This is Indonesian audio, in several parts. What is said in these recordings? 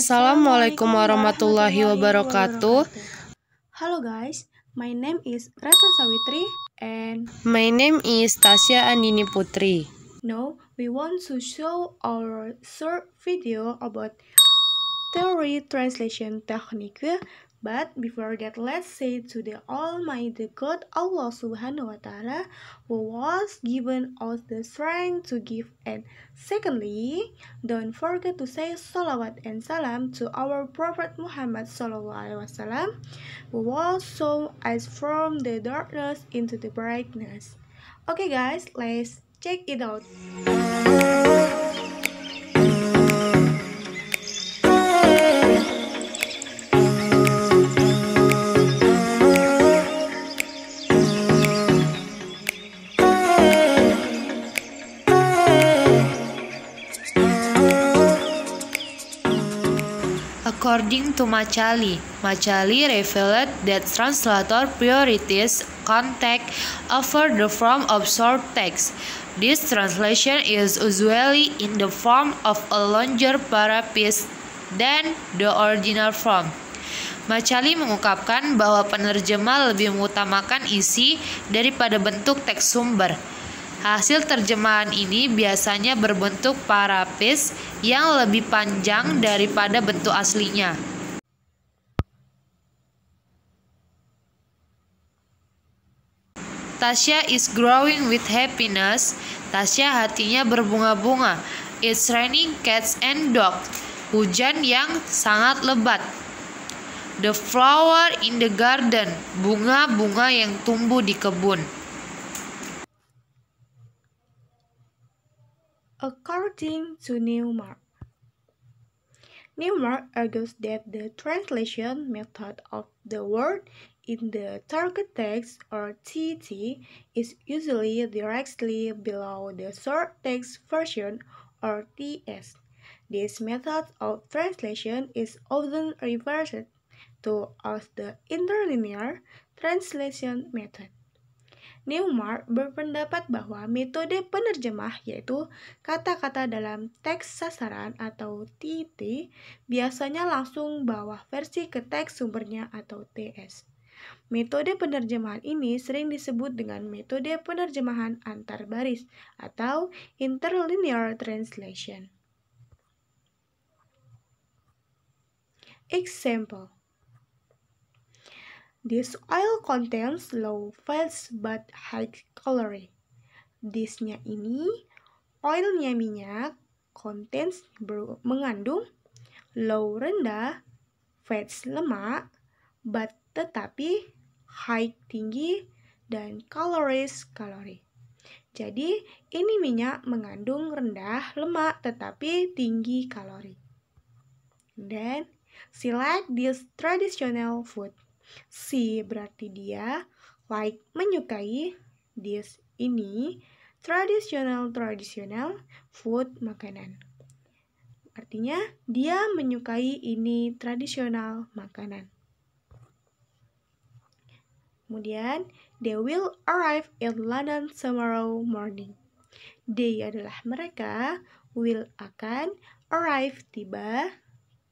Assalamualaikum warahmatullahi wabarakatuh. Halo guys, my name is Ratna Sawitri and my name is Tasya Andini Putri. No, we want to show our third video about theory translation technique But before that, let's say to the Almighty God Allah Subhanahu wa Ta'ala, who was given us the strength to give. And secondly, don't forget to say salawat and salam to our Prophet Muhammad Sallallahu Alaihi Wasallam, who was shown as from the darkness into the brightness. Okay, guys, let's check it out. According to Machali, Machali revealed that translator priorities contact over the form of short text. This translation is usually in the form of a longer paraphrase than the original form. Machali mengungkapkan bahwa penerjemah lebih mengutamakan isi daripada bentuk teks sumber. Hasil terjemahan ini biasanya berbentuk parapis yang lebih panjang daripada bentuk aslinya. Tasya is growing with happiness. Tasya hatinya berbunga-bunga. It's raining cats and dogs. Hujan yang sangat lebat. The flower in the garden. Bunga-bunga yang tumbuh di kebun. according to Newmark. Newmark argues that the translation method of the word in the target text or TT is usually directly below the source text version or TS. This method of translation is often referred to as the interlinear translation method. Newmark berpendapat bahwa metode penerjemah yaitu kata-kata dalam teks sasaran atau TT biasanya langsung bawah versi ke teks sumbernya atau TS. Metode penerjemahan ini sering disebut dengan metode penerjemahan antar baris atau interlinear translation. Example This oil contains low fats but high calorie. Thisnya ini, oilnya minyak, contains mengandung low rendah, fats lemak, but tetapi high tinggi, dan calories kalori. Jadi, ini minyak mengandung rendah lemak tetapi tinggi kalori. Then, select this traditional food si berarti dia, like menyukai, this ini, traditional traditional food makanan. Artinya dia menyukai ini tradisional makanan. Kemudian, they will arrive in London tomorrow morning. They adalah mereka will akan arrive tiba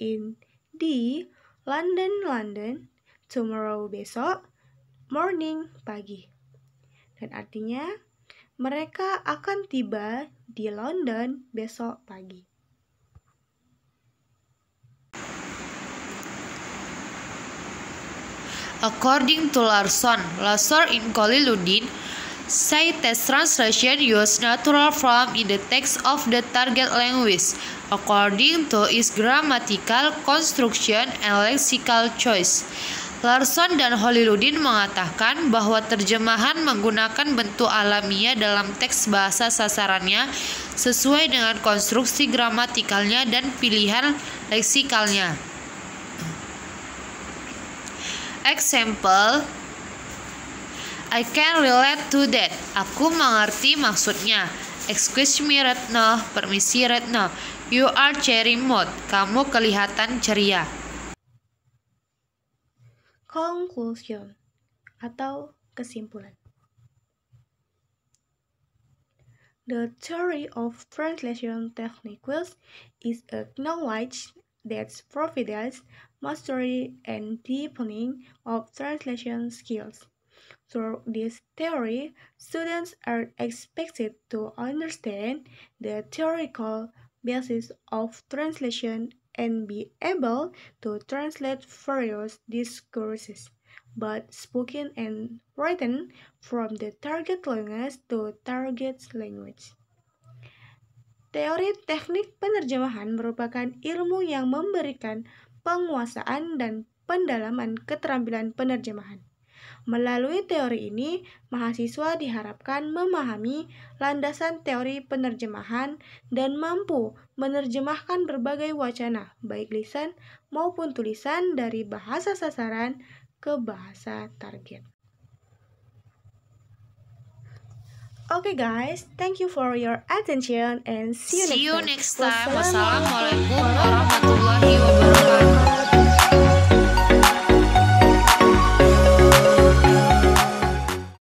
in di London London tomorrow besok, morning pagi. Dan artinya mereka akan tiba di London besok pagi. According to Larson, Larson in Koliludin, test translation use natural form in the text of the target language according to its grammatical construction and lexical choice. Larson dan Holiludin mengatakan bahwa terjemahan menggunakan bentuk alamiah dalam teks bahasa sasarannya sesuai dengan konstruksi gramatikalnya dan pilihan leksikalnya. Example I can relate to that. Aku mengerti maksudnya. Excuse me Retno, permisi Retno. You are cherry mood. Kamu kelihatan ceria. Conclusion atau kesimpulan. The theory of translation techniques is acknowledged that provides mastery and deepening of translation skills. Through this theory, students are expected to understand the theoretical basis of translation and be able to translate various discourses, both spoken and written, from the target language to target language. Teori teknik penerjemahan merupakan ilmu yang memberikan penguasaan dan pendalaman keterampilan penerjemahan. Melalui teori ini, mahasiswa diharapkan memahami landasan teori penerjemahan dan mampu menerjemahkan berbagai wacana, baik lisan maupun tulisan dari bahasa sasaran ke bahasa target. Okay guys, thank you for your attention and see you, see next, you time. next time. Wassalamualaikum warahmatullahi wabarakatuh.